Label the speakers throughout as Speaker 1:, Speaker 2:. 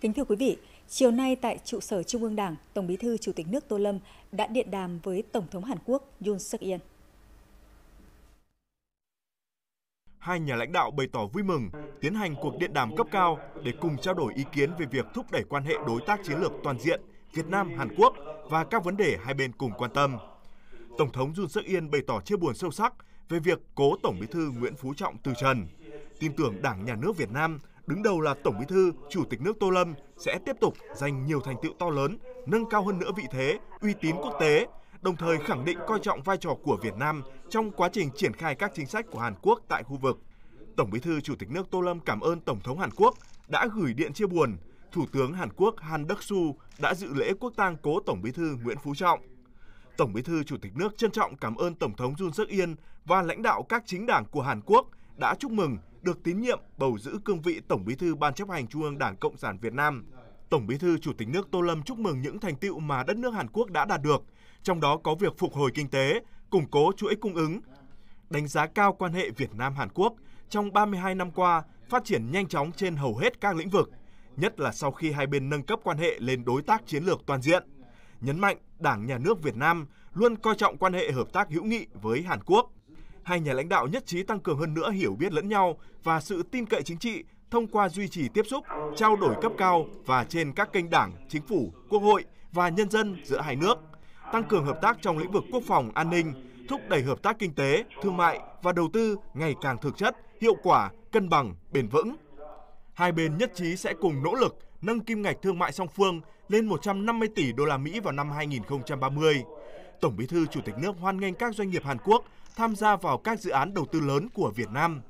Speaker 1: Kính thưa quý vị, chiều nay tại trụ sở Trung ương Đảng, Tổng Bí thư Chủ tịch nước Tô Lâm đã điện đàm với Tổng thống Hàn Quốc Yoon suk yeol
Speaker 2: Hai nhà lãnh đạo bày tỏ vui mừng tiến hành cuộc điện đàm cấp cao để cùng trao đổi ý kiến về việc thúc đẩy quan hệ đối tác chiến lược toàn diện Việt Nam Hàn Quốc và các vấn đề hai bên cùng quan tâm. Tổng thống Yoon suk yeol bày tỏ chia buồn sâu sắc về việc cố Tổng Bí thư Nguyễn Phú Trọng từ trần, tin tưởng Đảng Nhà nước Việt Nam đứng đầu là Tổng Bí thư, Chủ tịch nước Tô Lâm sẽ tiếp tục giành nhiều thành tựu to lớn, nâng cao hơn nữa vị thế, uy tín quốc tế, đồng thời khẳng định coi trọng vai trò của Việt Nam trong quá trình triển khai các chính sách của Hàn Quốc tại khu vực. Tổng Bí thư Chủ tịch nước Tô Lâm cảm ơn Tổng thống Hàn Quốc đã gửi điện chia buồn. Thủ tướng Hàn Quốc Han đức su đã dự lễ quốc tang cố Tổng Bí thư Nguyễn Phú Trọng. Tổng Bí thư Chủ tịch nước trân trọng cảm ơn Tổng thống Jun Suk Yên và lãnh đạo các chính đảng của Hàn Quốc đã chúc mừng được tín nhiệm bầu giữ cương vị Tổng Bí thư Ban chấp hành Trung ương Đảng Cộng sản Việt Nam. Tổng Bí thư Chủ tịch nước Tô Lâm chúc mừng những thành tựu mà đất nước Hàn Quốc đã đạt được, trong đó có việc phục hồi kinh tế, củng cố chuỗi cung ứng, đánh giá cao quan hệ Việt Nam Hàn Quốc trong 32 năm qua phát triển nhanh chóng trên hầu hết các lĩnh vực, nhất là sau khi hai bên nâng cấp quan hệ lên đối tác chiến lược toàn diện. Nhấn mạnh Đảng Nhà nước Việt Nam luôn coi trọng quan hệ hợp tác hữu nghị với Hàn Quốc hai nhà lãnh đạo nhất trí tăng cường hơn nữa hiểu biết lẫn nhau và sự tin cậy chính trị thông qua duy trì tiếp xúc, trao đổi cấp cao và trên các kênh đảng, chính phủ, quốc hội và nhân dân giữa hai nước, tăng cường hợp tác trong lĩnh vực quốc phòng, an ninh, thúc đẩy hợp tác kinh tế, thương mại và đầu tư ngày càng thực chất, hiệu quả, cân bằng, bền vững. Hai bên nhất trí sẽ cùng nỗ lực nâng kim ngạch thương mại song phương lên 150 tỷ đô la Mỹ vào năm 2030. Tổng Bí thư Chủ tịch nước hoan nghênh các doanh nghiệp Hàn Quốc tham gia vào các dự án đầu tư lớn của Việt Nam.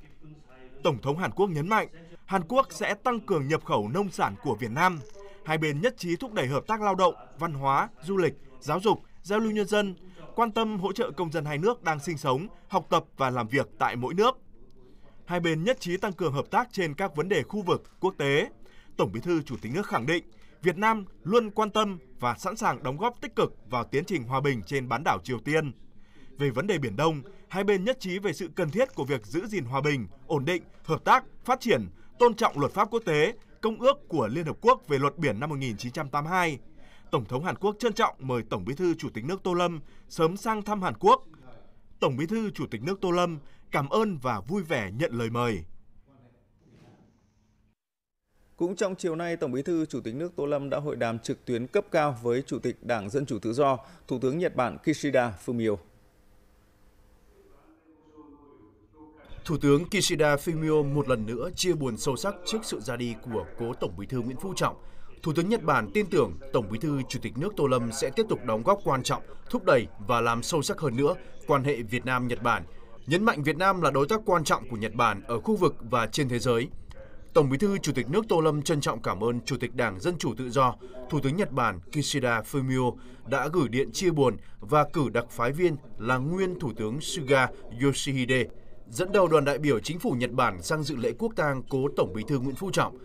Speaker 2: Tổng thống Hàn Quốc nhấn mạnh, Hàn Quốc sẽ tăng cường nhập khẩu nông sản của Việt Nam. Hai bên nhất trí thúc đẩy hợp tác lao động, văn hóa, du lịch, giáo dục, giao lưu nhân dân, quan tâm hỗ trợ công dân hai nước đang sinh sống, học tập và làm việc tại mỗi nước. Hai bên nhất trí tăng cường hợp tác trên các vấn đề khu vực, quốc tế. Tổng Bí thư Chủ tịch nước khẳng định, Việt Nam luôn quan tâm và sẵn sàng đóng góp tích cực vào tiến trình hòa bình trên bán đảo Triều Tiên về vấn đề Biển Đông, hai bên nhất trí về sự cần thiết của việc giữ gìn hòa bình, ổn định, hợp tác, phát triển, tôn trọng luật pháp quốc tế, Công ước của Liên Hợp Quốc về luật biển năm 1982. Tổng thống Hàn Quốc trân trọng mời Tổng bí thư Chủ tịch nước Tô Lâm sớm sang thăm Hàn Quốc. Tổng bí thư Chủ tịch nước Tô Lâm cảm ơn và vui vẻ nhận lời mời. Cũng trong chiều nay, Tổng Bí thư Chủ tịch nước Tô Lâm đã hội đàm trực tuyến cấp cao với Chủ tịch Đảng Dân chủ Tự do, Thủ tướng Nhật Bản Kishida Fumio. Thủ
Speaker 3: tướng Kishida Fumio một lần nữa chia buồn sâu sắc trước sự ra đi của cố Tổng Bí thư Nguyễn Phú Trọng. Thủ tướng Nhật Bản tin tưởng Tổng Bí thư Chủ tịch nước Tô Lâm sẽ tiếp tục đóng góp quan trọng, thúc đẩy và làm sâu sắc hơn nữa quan hệ Việt Nam Nhật Bản, nhấn mạnh Việt Nam là đối tác quan trọng của Nhật Bản ở khu vực và trên thế giới. Tổng Bí thư Chủ tịch nước Tô Lâm trân trọng cảm ơn Chủ tịch Đảng Dân chủ Tự do, Thủ tướng Nhật Bản Kishida Fumio đã gửi điện chia buồn và cử đặc phái viên là nguyên Thủ tướng Suga Yoshihide dẫn đầu đoàn đại biểu chính phủ Nhật Bản sang dự lễ quốc tang cố Tổng Bí thư Nguyễn Phú Trọng.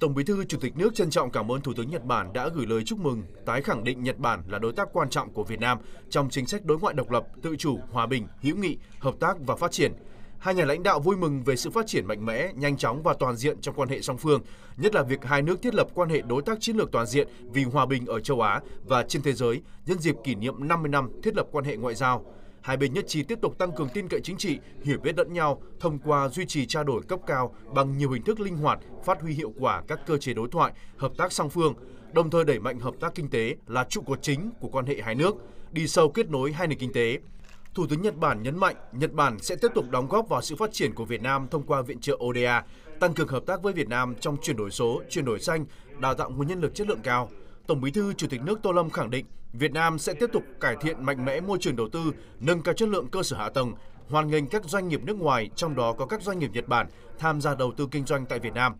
Speaker 3: Tổng Bí thư Chủ tịch nước trân trọng cảm ơn Thủ tướng Nhật Bản đã gửi lời chúc mừng, tái khẳng định Nhật Bản là đối tác quan trọng của Việt Nam trong chính sách đối ngoại độc lập, tự chủ, hòa bình, hữu nghị, hợp tác và phát triển. Hai nhà lãnh đạo vui mừng về sự phát triển mạnh mẽ, nhanh chóng và toàn diện trong quan hệ song phương, nhất là việc hai nước thiết lập quan hệ đối tác chiến lược toàn diện vì hòa bình ở châu Á và trên thế giới nhân dịp kỷ niệm 50 năm thiết lập quan hệ ngoại giao hai bên nhất trí tiếp tục tăng cường tin cậy chính trị, hiểu biết lẫn nhau thông qua duy trì trao đổi cấp cao bằng nhiều hình thức linh hoạt, phát huy hiệu quả các cơ chế đối thoại, hợp tác song phương, đồng thời đẩy mạnh hợp tác kinh tế là trụ cột chính của quan hệ hai nước, đi sâu kết nối hai nền kinh tế. Thủ tướng Nhật Bản nhấn mạnh Nhật Bản sẽ tiếp tục đóng góp vào sự phát triển của Việt Nam thông qua viện trợ ODA, tăng cường hợp tác với Việt Nam trong chuyển đổi số, chuyển đổi xanh, đào tạo nguồn nhân lực chất lượng cao. Tổng Bí thư Chủ tịch nước Tô Lâm khẳng định Việt Nam sẽ tiếp tục cải thiện mạnh mẽ môi trường đầu tư, nâng cao chất lượng cơ sở hạ tầng, hoàn nghênh các doanh nghiệp nước ngoài, trong đó có các doanh nghiệp Nhật Bản tham gia đầu tư kinh doanh tại Việt Nam.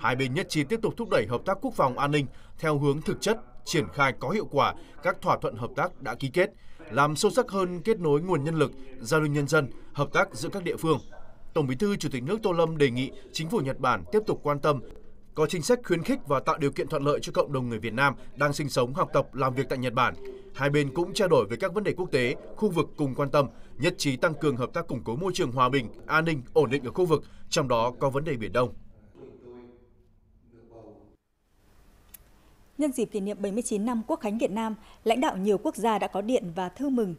Speaker 3: Hai bên nhất trí tiếp tục thúc đẩy hợp tác quốc phòng an ninh theo hướng thực chất, triển khai có hiệu quả các thỏa thuận hợp tác đã ký kết, làm sâu sắc hơn kết nối nguồn nhân lực, giao lưu nhân dân, hợp tác giữa các địa phương. Tổng Bí thư Chủ tịch nước Tô Lâm đề nghị chính phủ Nhật Bản tiếp tục quan tâm có chính sách khuyến khích và tạo điều kiện thuận lợi cho cộng đồng người Việt Nam đang sinh sống, học tập, làm việc tại Nhật Bản. Hai bên cũng trao đổi về các vấn đề quốc tế, khu vực cùng quan tâm, nhất trí tăng cường hợp tác củng cố môi trường hòa bình, an ninh, ổn định ở khu vực, trong đó có vấn đề Biển Đông.
Speaker 1: Nhân dịp kỷ niệm 79 năm Quốc khánh Việt Nam, lãnh đạo nhiều quốc gia đã có điện và thư mừng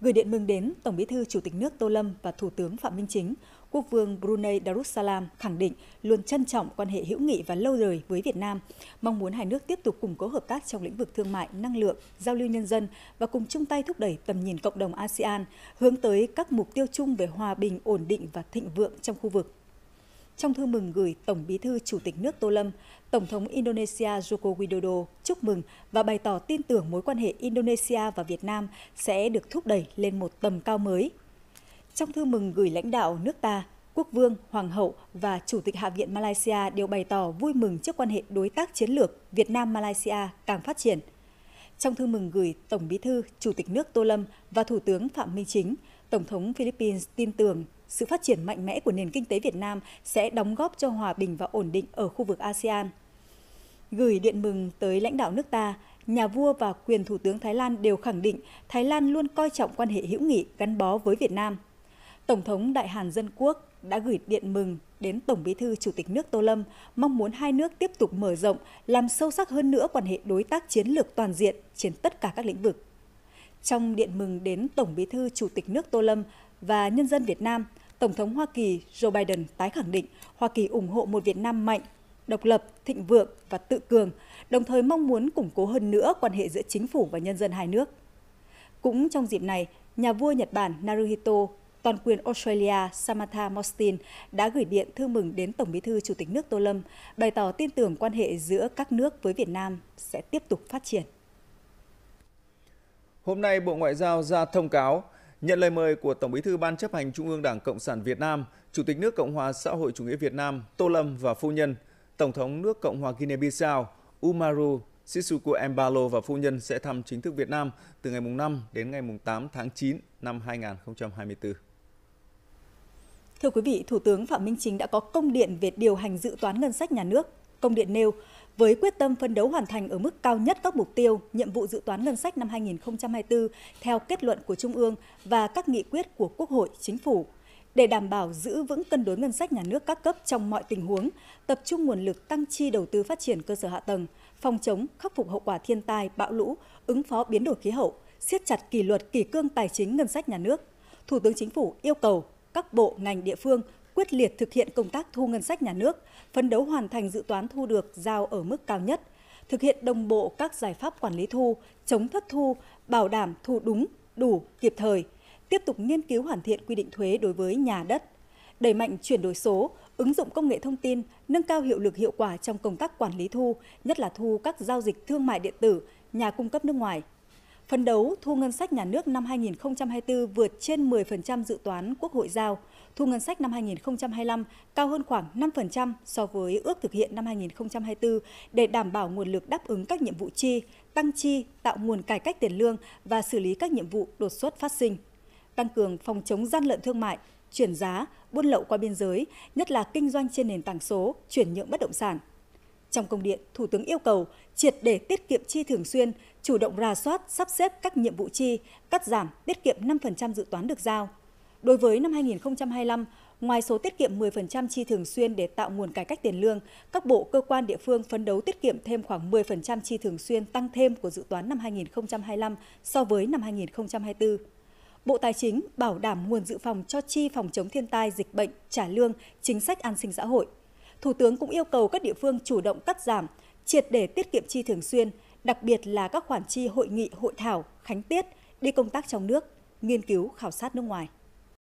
Speaker 1: gửi điện mừng đến Tổng Bí thư Chủ tịch nước Tô Lâm và Thủ tướng Phạm Minh Chính, Quốc vương Brunei Darussalam khẳng định luôn trân trọng quan hệ hữu nghị và lâu đời với Việt Nam, mong muốn hai nước tiếp tục củng cố hợp tác trong lĩnh vực thương mại, năng lượng, giao lưu nhân dân và cùng chung tay thúc đẩy tầm nhìn cộng đồng ASEAN hướng tới các mục tiêu chung về hòa bình, ổn định và thịnh vượng trong khu vực. Trong thư mừng gửi Tổng Bí thư Chủ tịch nước Tô Lâm, Tổng thống Indonesia Joko Widodo chúc mừng và bày tỏ tin tưởng mối quan hệ Indonesia và Việt Nam sẽ được thúc đẩy lên một tầm cao mới. Trong thư mừng gửi lãnh đạo nước ta, Quốc vương, Hoàng hậu và Chủ tịch Hạ viện Malaysia đều bày tỏ vui mừng trước quan hệ đối tác chiến lược Việt Nam-Malaysia càng phát triển. Trong thư mừng gửi Tổng Bí thư, Chủ tịch nước Tô Lâm và Thủ tướng Phạm Minh Chính, Tổng thống Philippines tin tưởng sự phát triển mạnh mẽ của nền kinh tế Việt Nam sẽ đóng góp cho hòa bình và ổn định ở khu vực ASEAN. Gửi điện mừng tới lãnh đạo nước ta, nhà vua và quyền thủ tướng Thái Lan đều khẳng định Thái Lan luôn coi trọng quan hệ hữu nghị gắn bó với Việt Nam. Tổng thống Đại Hàn Dân Quốc đã gửi điện mừng đến Tổng Bí thư Chủ tịch nước Tô Lâm, mong muốn hai nước tiếp tục mở rộng, làm sâu sắc hơn nữa quan hệ đối tác chiến lược toàn diện trên tất cả các lĩnh vực. Trong điện mừng đến Tổng Bí thư Chủ tịch nước Tô Lâm và nhân dân Việt Nam, Tổng thống Hoa Kỳ Joe Biden tái khẳng định Hoa Kỳ ủng hộ một Việt Nam mạnh, độc lập, thịnh vượng và tự cường, đồng thời mong muốn củng cố hơn nữa quan hệ giữa chính phủ và nhân dân hai nước. Cũng trong dịp này, nhà vua Nhật Bản Naruhito toàn quyền Australia Samantha Mostyn đã gửi điện thư mừng đến Tổng Bí thư Chủ tịch nước Tô Lâm, bày tỏ tin tưởng quan hệ giữa các nước với Việt Nam sẽ tiếp tục phát triển.
Speaker 2: Hôm nay Bộ Ngoại giao ra thông cáo nhận lời mời của Tổng Bí thư Ban chấp hành Trung ương Đảng Cộng sản Việt Nam, Chủ tịch nước Cộng hòa xã hội chủ nghĩa Việt Nam Tô Lâm và phu nhân, Tổng thống nước Cộng hòa Guinea-Bissau Umaru Sissoko Embalo và phu nhân sẽ thăm chính thức Việt Nam từ ngày mùng 5 đến ngày mùng 8 tháng 9 năm 2024.
Speaker 1: Thưa quý vị, Thủ tướng Phạm Minh Chính đã có công điện về điều hành dự toán ngân sách nhà nước công điện nêu, với quyết tâm phân đấu hoàn thành ở mức cao nhất các mục tiêu, nhiệm vụ dự toán ngân sách năm 2024 theo kết luận của Trung ương và các nghị quyết của Quốc hội, Chính phủ để đảm bảo giữ vững cân đối ngân sách nhà nước các cấp trong mọi tình huống, tập trung nguồn lực tăng chi đầu tư phát triển cơ sở hạ tầng, phòng chống, khắc phục hậu quả thiên tai, bão lũ, ứng phó biến đổi khí hậu, siết chặt kỷ luật kỷ cương tài chính ngân sách nhà nước. Thủ tướng Chính phủ yêu cầu các bộ ngành địa phương quyết liệt thực hiện công tác thu ngân sách nhà nước, phấn đấu hoàn thành dự toán thu được giao ở mức cao nhất, thực hiện đồng bộ các giải pháp quản lý thu, chống thất thu, bảo đảm thu đúng, đủ, kịp thời, tiếp tục nghiên cứu hoàn thiện quy định thuế đối với nhà đất, đẩy mạnh chuyển đổi số, ứng dụng công nghệ thông tin, nâng cao hiệu lực hiệu quả trong công tác quản lý thu, nhất là thu các giao dịch thương mại điện tử, nhà cung cấp nước ngoài – phấn đấu thu ngân sách nhà nước năm 2024 vượt trên 10% dự toán Quốc hội giao, thu ngân sách năm 2025 cao hơn khoảng 5% so với ước thực hiện năm 2024 để đảm bảo nguồn lực đáp ứng các nhiệm vụ chi, tăng chi, tạo nguồn cải cách tiền lương và xử lý các nhiệm vụ đột xuất phát sinh, tăng cường phòng chống gian lận thương mại, chuyển giá, buôn lậu qua biên giới, nhất là kinh doanh trên nền tảng số, chuyển nhượng bất động sản, trong công điện, Thủ tướng yêu cầu triệt để tiết kiệm chi thường xuyên, chủ động ra soát, sắp xếp các nhiệm vụ chi, cắt giảm, tiết kiệm 5% dự toán được giao. Đối với năm 2025, ngoài số tiết kiệm 10% chi thường xuyên để tạo nguồn cải cách tiền lương, các bộ cơ quan địa phương phấn đấu tiết kiệm thêm khoảng 10% chi thường xuyên tăng thêm của dự toán năm 2025 so với năm 2024. Bộ Tài chính bảo đảm nguồn dự phòng cho chi phòng chống thiên tai, dịch bệnh, trả lương, chính sách an sinh xã hội – Thủ tướng cũng yêu cầu các địa phương chủ động cắt giảm, triệt để tiết kiệm chi thường xuyên, đặc biệt là các khoản chi hội nghị, hội thảo, khánh tiết, đi công tác trong nước, nghiên cứu, khảo sát nước ngoài.